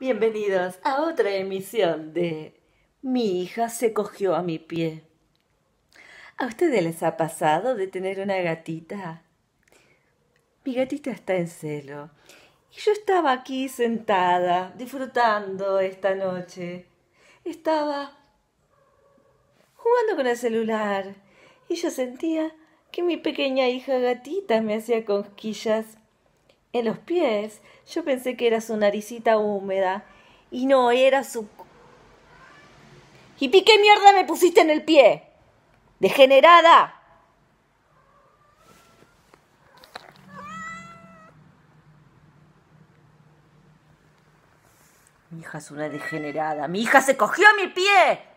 Bienvenidos a otra emisión de Mi hija se cogió a mi pie. ¿A ustedes les ha pasado de tener una gatita? Mi gatita está en celo y yo estaba aquí sentada disfrutando esta noche. Estaba jugando con el celular y yo sentía que mi pequeña hija gatita me hacía cosquillas en los pies. Yo pensé que era su naricita húmeda. Y no, era su... ¿Y qué mierda me pusiste en el pie? ¡Degenerada! Mi hija es una degenerada. Mi hija se cogió a mi pie.